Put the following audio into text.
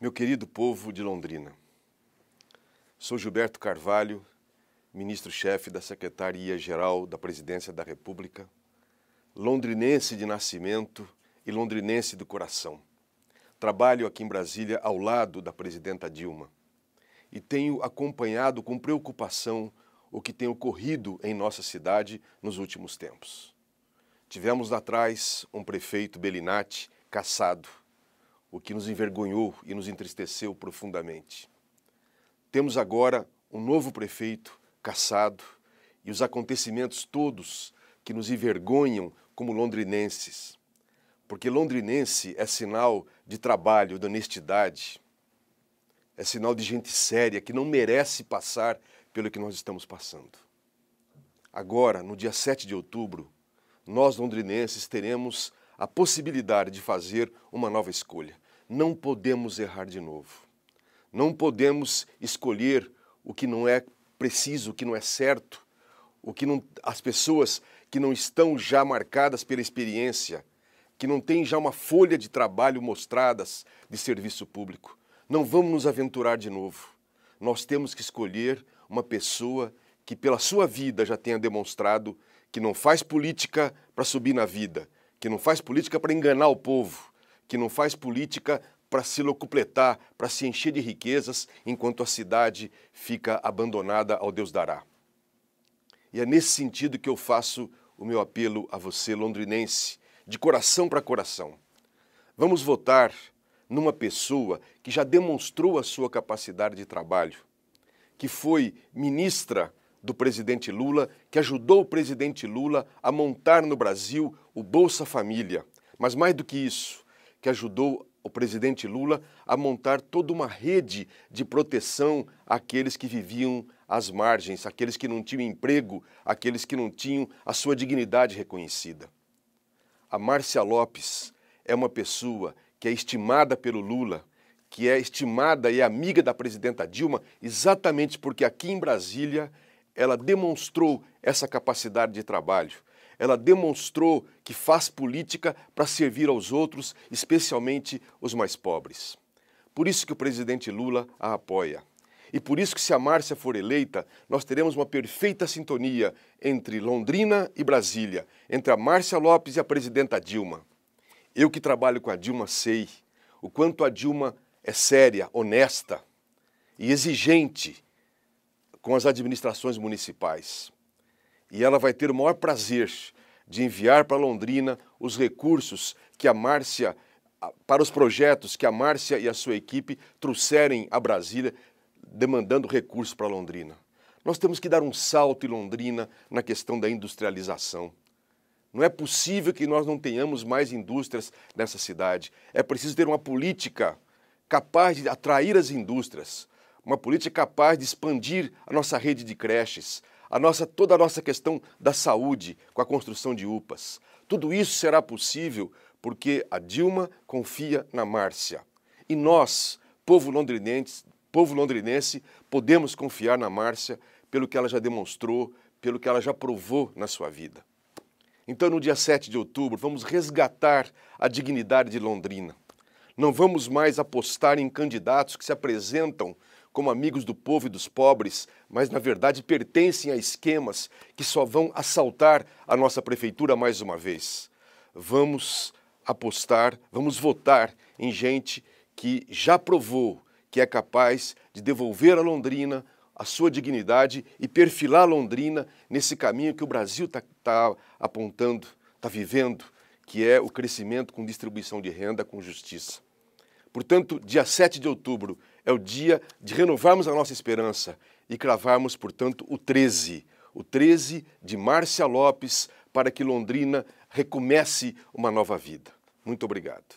Meu querido povo de Londrina, sou Gilberto Carvalho, ministro-chefe da Secretaria-Geral da Presidência da República, londrinense de nascimento e londrinense do coração. Trabalho aqui em Brasília ao lado da presidenta Dilma e tenho acompanhado com preocupação o que tem ocorrido em nossa cidade nos últimos tempos. Tivemos lá atrás um prefeito Belinati caçado o que nos envergonhou e nos entristeceu profundamente. Temos agora um novo prefeito, caçado, e os acontecimentos todos que nos envergonham como londrinenses. Porque londrinense é sinal de trabalho, de honestidade, é sinal de gente séria que não merece passar pelo que nós estamos passando. Agora, no dia 7 de outubro, nós londrinenses teremos a possibilidade de fazer uma nova escolha. Não podemos errar de novo. Não podemos escolher o que não é preciso, o que não é certo, o que não, as pessoas que não estão já marcadas pela experiência, que não têm já uma folha de trabalho mostradas de serviço público. Não vamos nos aventurar de novo. Nós temos que escolher uma pessoa que, pela sua vida, já tenha demonstrado que não faz política para subir na vida, que não faz política para enganar o povo, que não faz política para se locupletar, para se encher de riquezas, enquanto a cidade fica abandonada ao Deus dará. E é nesse sentido que eu faço o meu apelo a você, londrinense, de coração para coração. Vamos votar numa pessoa que já demonstrou a sua capacidade de trabalho, que foi ministra do presidente Lula, que ajudou o presidente Lula a montar no Brasil o Bolsa Família. Mas mais do que isso, que ajudou o presidente Lula a montar toda uma rede de proteção àqueles que viviam às margens, àqueles que não tinham emprego, àqueles que não tinham a sua dignidade reconhecida. A Márcia Lopes é uma pessoa que é estimada pelo Lula, que é estimada e amiga da presidenta Dilma, exatamente porque aqui em Brasília ela demonstrou essa capacidade de trabalho. Ela demonstrou que faz política para servir aos outros, especialmente os mais pobres. Por isso que o presidente Lula a apoia. E por isso que se a Márcia for eleita, nós teremos uma perfeita sintonia entre Londrina e Brasília, entre a Márcia Lopes e a presidenta Dilma. Eu que trabalho com a Dilma sei o quanto a Dilma é séria, honesta e exigente com as administrações municipais. E ela vai ter o maior prazer de enviar para Londrina os recursos que a Márcia, para os projetos que a Márcia e a sua equipe trouxerem a Brasília, demandando recursos para Londrina. Nós temos que dar um salto em Londrina na questão da industrialização. Não é possível que nós não tenhamos mais indústrias nessa cidade. É preciso ter uma política capaz de atrair as indústrias uma política capaz de expandir a nossa rede de creches, a nossa, toda a nossa questão da saúde com a construção de UPAs. Tudo isso será possível porque a Dilma confia na Márcia. E nós, povo londrinense, povo londrinense, podemos confiar na Márcia pelo que ela já demonstrou, pelo que ela já provou na sua vida. Então, no dia 7 de outubro, vamos resgatar a dignidade de Londrina. Não vamos mais apostar em candidatos que se apresentam como amigos do povo e dos pobres, mas na verdade pertencem a esquemas que só vão assaltar a nossa prefeitura mais uma vez. Vamos apostar, vamos votar em gente que já provou que é capaz de devolver a Londrina a sua dignidade e perfilar a Londrina nesse caminho que o Brasil está tá apontando, está vivendo, que é o crescimento com distribuição de renda com justiça. Portanto, dia 7 de outubro é o dia de renovarmos a nossa esperança e cravarmos, portanto, o 13, o 13 de Márcia Lopes, para que Londrina recomece uma nova vida. Muito obrigado.